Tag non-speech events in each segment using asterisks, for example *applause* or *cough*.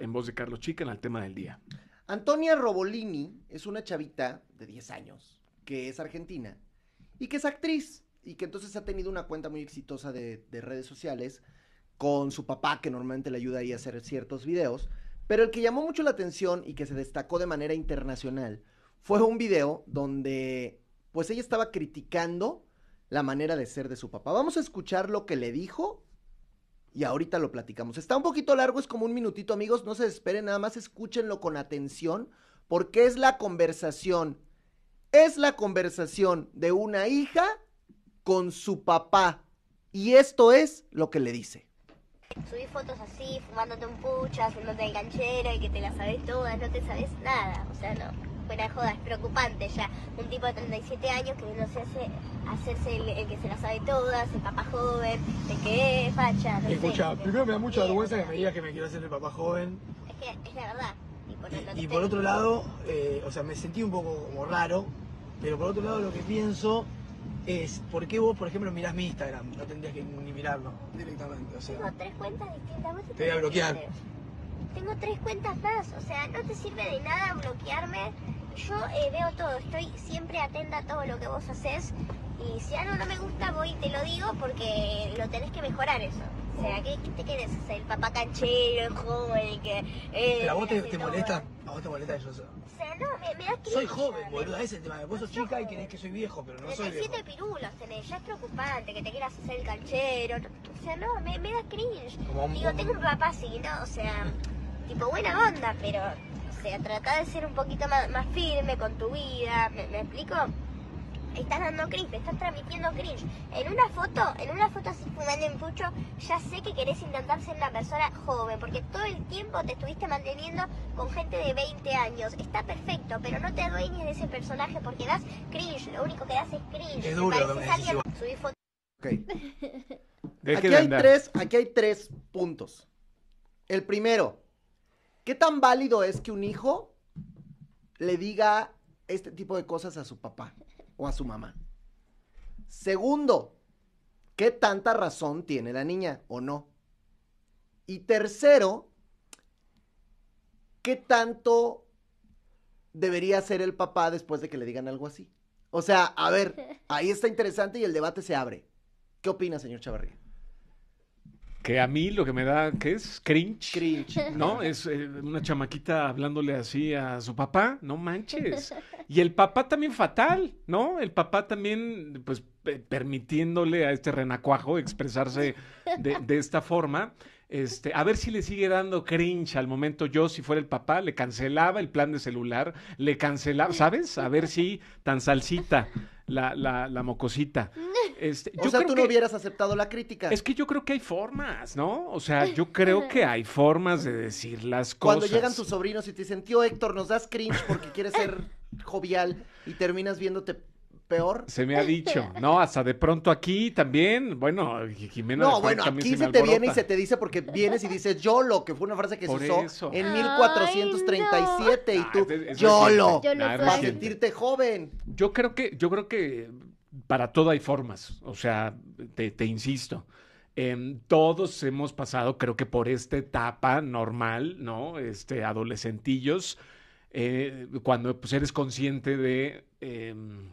en voz de Carlos Chica en el tema del día. Antonia Robolini es una chavita de 10 años que es argentina y que es actriz y que entonces ha tenido una cuenta muy exitosa de, de redes sociales con su papá que normalmente le ayuda ahí a hacer ciertos videos. Pero el que llamó mucho la atención y que se destacó de manera internacional fue un video donde pues ella estaba criticando la manera de ser de su papá. Vamos a escuchar lo que le dijo y ahorita lo platicamos. Está un poquito largo, es como un minutito, amigos, no se desesperen nada más escúchenlo con atención, porque es la conversación, es la conversación de una hija con su papá, y esto es lo que le dice. Subí fotos así, fumándote un pucha, haciéndote el ganchero, y que te la sabes todas, no te sabes nada, o sea, no joda, es preocupante ya. Un tipo de 37 años que no se hace hacerse el, que se la sabe todas, el papá joven, el que es facha. Escucha, primero me da mucha vergüenza que me digas que me quiero hacer el papá joven. Es que es la verdad. Y por, otro lado, eh, o sea, me sentí un poco como raro, pero por otro lado lo que pienso es, ¿por qué vos, por ejemplo, mirás mi Instagram? No tendrías que ni mirarlo directamente, o sea... Tengo tres cuentas distintas, te voy a bloquear. Tengo tres cuentas más, o sea, no te sirve de nada bloquearme yo eh, veo todo, estoy siempre atenta a todo lo que vos haces y si algo no me gusta voy y te lo digo porque lo tenés que mejorar eso. O sea, ¿qué, te querés hacer? El papá canchero, el joven, que... Eh, Pero a vos te, molesta, a vos te molesta eso. o sea no, me, da Soy joven, boludo, ese es el tema. Vos sos chica y querés que soy viejo, pero no soy viejo. siete pirulos tenés, ya es preocupante que te quieras hacer el canchero. O sea, no, me, me da cringe. Digo, tengo un papá así, ¿no? O sea, tipo buena onda, pero sea, trata de ser un poquito más, firme con tu vida, ¿me, explico? Estás dando cringe, estás transmitiendo cringe. En una foto, en una foto así fumando en pucho, ya sé que querés intentar ser una persona joven, porque todo el tiempo te estuviste manteniendo con gente de 20 años. Está perfecto, pero no te adueñes de ese personaje porque das cringe, lo único que das es cringe. Es duro, aquí, hay tres, aquí hay tres puntos. El primero, ¿Qué tan válido es que un hijo le diga este tipo de cosas a su papá o a su mamá? Segundo, ¿qué tanta razón tiene la niña o no? Y tercero, ¿qué tanto debería ser el papá después de que le digan algo así? O sea, a ver, ahí está interesante y el debate se abre. ¿Qué opina, señor Chavarría? que a mí lo que me da, ¿qué es? Cringe. Cringe. *laughs* ¿No? Es eh, una chamaquita hablándole así a su papá, no manches. Y el papá también fatal, ¿no? El papá también, pues, permitiéndole a este renacuajo expresarse de, de esta forma. Este, a ver si le sigue dando cringe al momento. Yo, si fuera el papá, le cancelaba el plan de celular, le cancelaba, ¿sabes? A ver si tan salsita la, la, mocosita. *laughs* Este, o sea, tú no hubieras aceptado la crítica. Es que yo creo que hay formas, ¿no? O sea, yo creo que hay formas de decir las cosas. Cuando llegan tus sobrinos y te dicen, tío Héctor, nos das cringe porque quieres ser jovial y terminas viéndote peor. Se me ha dicho, *laughs* no, hasta de pronto aquí también, bueno, Jimena. No, bueno, aquí se, te viene y se te dice porque vienes y dices YOLO, que fue una frase que se usó en 1437 y ah, tú, YOLO, yo lo ah, sentirte joven. Yo creo que, yo creo que para todo hay formas, o sea, te, te insisto. Em, todos hemos pasado, creo que por esta etapa normal, ¿no? Este, adolescentillos, eh, cuando pues, eres consciente de em,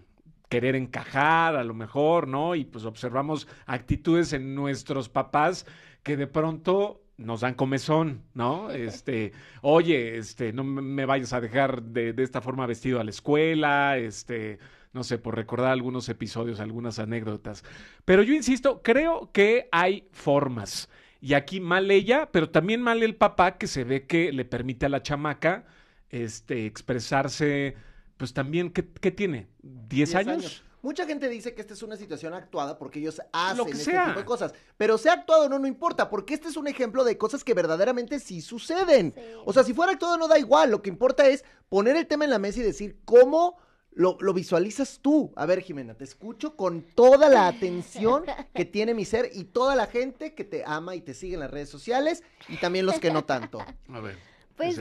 querer encajar, a lo mejor, ¿no? Y pues observamos actitudes en nuestros papás que de pronto nos dan comezón, ¿no? *laughs* Este, oye, este, no me vayas a dejar de, de esta forma vestido a la escuela, este, no sé, por recordar algunos episodios, algunas anécdotas. Pero yo insisto, creo que hay formas. Y aquí mal ella, pero también mal el papá que se ve que le permite a la chamaca este, expresarse pues también, ¿qué, tiene? ¿10 años? Mucha gente dice que esta es una situación actuada porque ellos hacen este tipo de cosas. Pero sea actuado o no, no importa, porque este es un ejemplo de cosas que verdaderamente sí suceden. O sea, si fuera actuado no da igual, lo que importa es poner el tema en la mesa y decir cómo lo, visualizas tú. A ver, Jimena, te escucho con toda la atención que tiene mi ser y toda la gente que te ama y te sigue en las redes sociales y también los que no tanto. A ver. Pues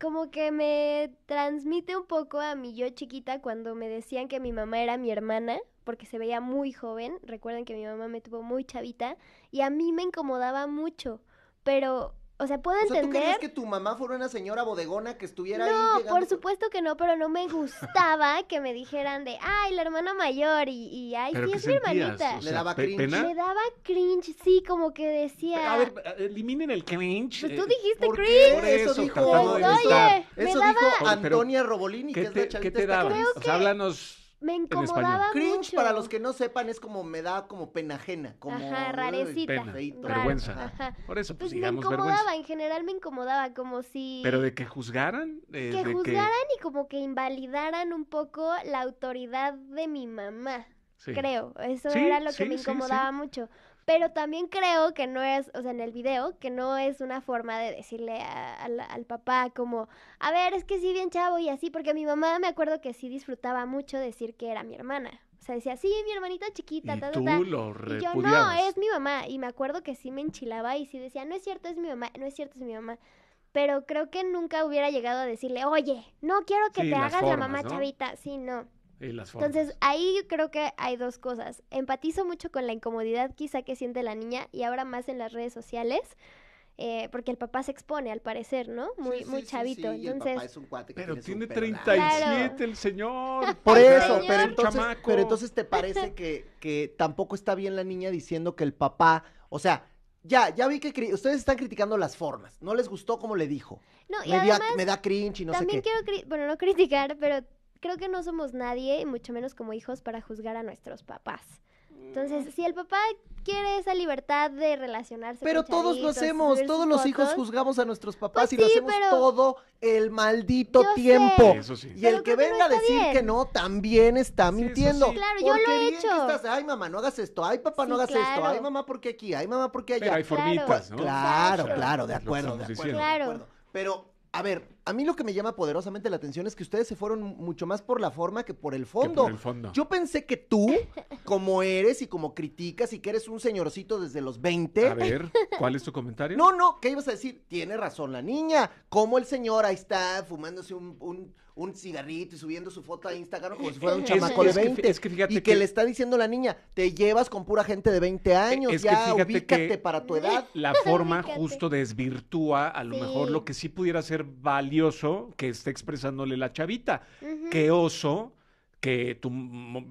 como que me transmite un poco a mi yo chiquita cuando me decían que mi mamá era mi hermana, porque se veía muy joven. Recuerden que mi mamá me tuvo muy chavita y a mí me incomodaba mucho, pero o sea, puedo o sea, ¿tú crees que tu mamá fuera una señora bodegona que estuviera no, ahí? No, por supuesto que no, pero no me gustaba *laughs* que me dijeran de, ay, la hermana mayor y, ay, sí es mi hermanita. le daba cringe. daba cringe, sí, como que decía. A ver, eh, eliminen el cringe. Pues tú eh, dijiste cringe. Por eso, dijo. oye, eso me dijo Antonia Robolini, que es la ¿Qué te daba? O sea, háblanos me incomodaba Cringe, para los que no sepan, es como me da como pena ajena, como ajá, rarecita, vergüenza. Por eso, pues, pues me incomodaba, en general me incomodaba, como si... Pero de que juzgaran. que juzgaran y como que invalidaran un poco la autoridad de mi mamá. Creo, eso era lo que me incomodaba mucho. Pero también creo que no es, o sea, en el video, que no es una forma de decirle al papá como, a ver, es que sí, bien chavo y así, porque mi mamá me acuerdo que sí disfrutaba mucho decir que era mi hermana. O sea, decía, sí, mi hermanita chiquita, yo, no, es mi mamá. Y me acuerdo que sí me enchilaba y sí decía, no es cierto, es mi mamá, no es cierto, es mi mamá. Pero creo que nunca hubiera llegado a decirle, oye, no quiero que te hagas la mamá chavita. Sí, no. Entonces, ahí yo creo que hay dos cosas. Empatizo mucho con la incomodidad quizá que siente la niña y ahora más en las redes sociales. Eh, porque el papá se expone, al parecer, ¿no? Muy, muy chavito. pero tiene, 37 el señor. *laughs* Por eso, pero entonces, te parece que, que tampoco está bien la niña diciendo que el papá, o sea, ya, ya vi que ustedes están criticando las formas. No les gustó como le dijo. No, y me, además, me da cringe y no sé qué. También quiero, bueno, no criticar, pero creo que no somos nadie, y mucho menos como hijos, para juzgar a nuestros papás. Mm. Entonces, si el papá quiere esa libertad de relacionarse pero todos lo hacemos, todos los hijos juzgamos a nuestros papás pues y lo hacemos todo el maldito tiempo. Y el que venga a decir que no también está mintiendo. Claro, yo lo he hecho. ay mamá, no hagas esto, ay papá, no hagas esto, ay mamá, porque aquí, ay mamá, porque allá. hay formitas, claro. Claro, de acuerdo, de acuerdo, Pero a ver, a mí lo que me llama poderosamente la atención es que ustedes se fueron mucho más por la forma que por el fondo. Yo pensé que tú, como eres y como criticas y que eres un señorcito desde los 20. A ver, ¿cuál es tu comentario? No, no, ¿qué ibas a decir? Tiene razón la niña. Como el señor ahí está fumándose un, un, cigarrito y subiendo su foto a Instagram como si fuera un chamaco de 20. y que, le está diciendo la niña, te llevas con pura gente de 20 eh, años, ya que ubícate para tu edad. La forma *laughs* justo desvirtúa a lo mejor lo que sí pudiera ser válido que esté expresándole la chavita. Qué oso que tu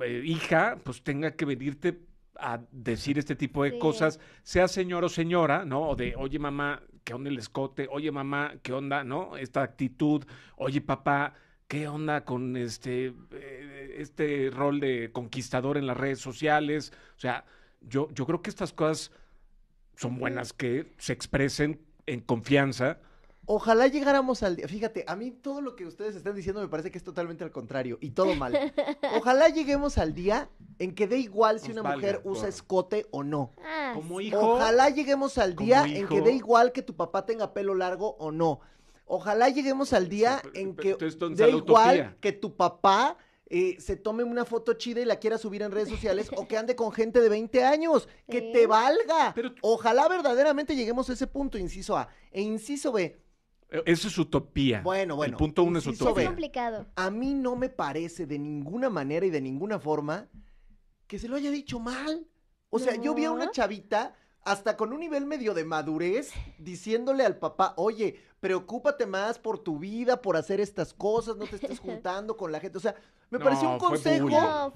eh, hija pues tenga que venirte a decir este tipo de cosas, sea señor o señora, ¿no? O de, oye mamá, ¿qué onda el escote? Oye mamá, ¿qué onda, no? Esta actitud, oye papá, ¿qué onda con este, eh, este rol de conquistador en las redes sociales? O sea, yo, yo creo que estas cosas son buenas que se expresen en confianza Ojalá llegáramos al día. Fíjate, a mí todo lo que ustedes están diciendo me parece que es totalmente al contrario y todo mal. *laughs* Ojalá lleguemos al día en que dé igual si una mujer usa escote o no. Ah, como hijo. Ojalá lleguemos al día en que dé igual que tu papá tenga pelo largo o no. Ojalá lleguemos al día en que dé igual que tu papá eh, se tome una foto chida y la quiera subir en redes sociales o que ande con gente de 20 años. Que te valga. Ojalá verdaderamente lleguemos a ese punto, inciso A. E inciso B eh, Eso es utopía. Bueno, bueno. El punto uno es utopía. Es complicado. A mí no me parece de ninguna manera y de ninguna forma que se lo haya dicho mal. O sea, yo vi a una chavita hasta con un nivel medio de madurez diciéndole al papá, oye, preocúpate más por tu vida, por hacer estas cosas, no te estés *laughs* juntando con la gente. O sea, me pareció un consejo,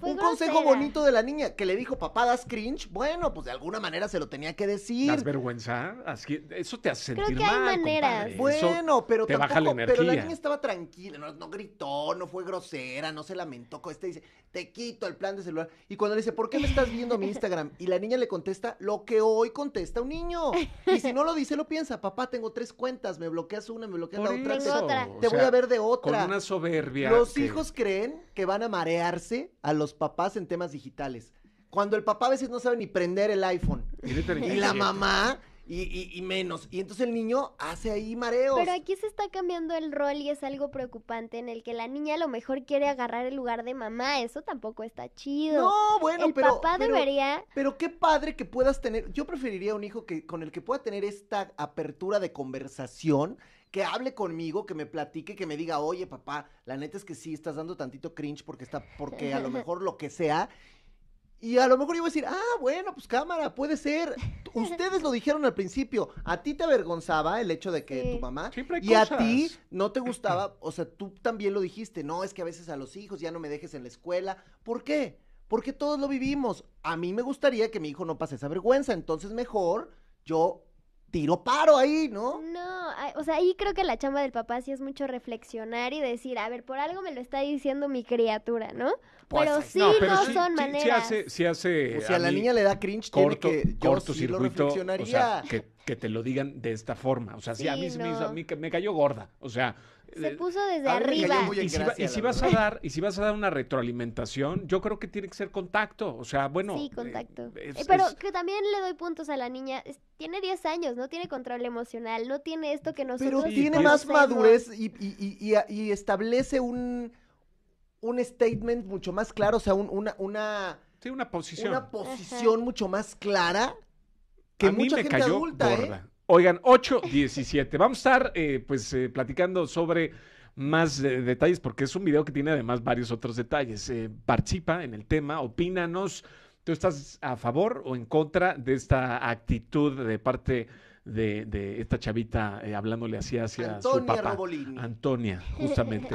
un consejo bonito de la niña que le dijo, papá, das cringe. Bueno, pues de alguna manera se lo tenía que decir. Das vergüenza, Así, eso te hace sentir Creo que hay maneras. Bueno, pero te baja la energía. pero la niña estaba tranquila, no, gritó, no fue grosera, no se lamentó. con Este dice, te quito el plan de celular. Y cuando le dice, ¿por qué me estás viendo mi Instagram? Y la niña le contesta lo que hoy contesta un niño. Y si no lo dice, lo piensa, papá, tengo tres cuentas, me bloquea una, me bloqueas la otra, te, voy a ver de otra. Con una soberbia. Los hijos creen que van a marearse a los papás en temas digitales. Cuando el papá a veces no sabe ni prender el iPhone. Y la mamá y, y, menos. Y entonces el niño hace ahí mareos. Pero aquí se está cambiando el rol y es algo preocupante en el que la niña a lo mejor quiere agarrar el lugar de mamá. Eso tampoco está chido. No, bueno, pero. papá debería. Pero qué padre que puedas tener. Yo preferiría un hijo que con el que pueda tener esta apertura de conversación que hable conmigo, que me platique, que me diga, oye papá, la neta es que sí, estás dando tantito cringe porque está, porque a lo *laughs* mejor lo que sea, y a lo mejor iba a decir, ah, bueno, pues cámara, puede ser. *laughs* Ustedes lo dijeron al principio, a ti te avergonzaba el hecho de que tu mamá y a ti no te gustaba, o sea, tú también lo dijiste, no, es que a veces a los hijos ya no me dejes en la escuela. ¿Por qué? Porque todos lo vivimos. A mí me gustaría que mi hijo no pase esa vergüenza, entonces mejor yo tiro paro ahí, ¿no? No, o sea, ahí creo que la chamba del papá sí es mucho reflexionar y decir, a ver, por algo me lo está diciendo mi criatura, ¿no? Pues pero sí, no, son maneras. Si hace, o sea, a la niña le da cringe, corto, que yo corto circuito, que, te lo digan de esta forma. O sea, sí, a mí, no. a mí me cayó gorda. O sea, se eh, puso desde arriba. Y, si, vas a dar, y si vas a dar una retroalimentación, yo creo que tiene que ser contacto. O sea, bueno. Sí, eh, contacto. Eh, pero que también le doy puntos a la niña. Tiene 10 años, no tiene control emocional, no tiene esto que nosotros. Pero tiene más madurez y, establece un, un statement mucho más claro, o sea, una, una. una posición. Una posición mucho más clara que mucha gente adulta, gorda. Oigan, 8.17. Vamos a estar eh, pues eh, platicando sobre más eh, detalles porque es un video que tiene además varios otros detalles. participa en el tema, opínanos. ¿Tú estás a favor o en contra de esta actitud de parte de, esta chavita eh, hablándole así hacia su papá. Antonia, *laughs* justamente.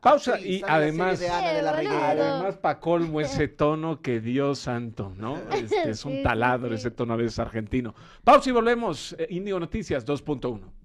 Pausa y además, de además pa' colmo *laughs* ese tono que Dios santo, ¿no? *laughs* Este, es un taladro ese tono a veces argentino. Pausa y volvemos. Eh, Indio Noticias 2.1.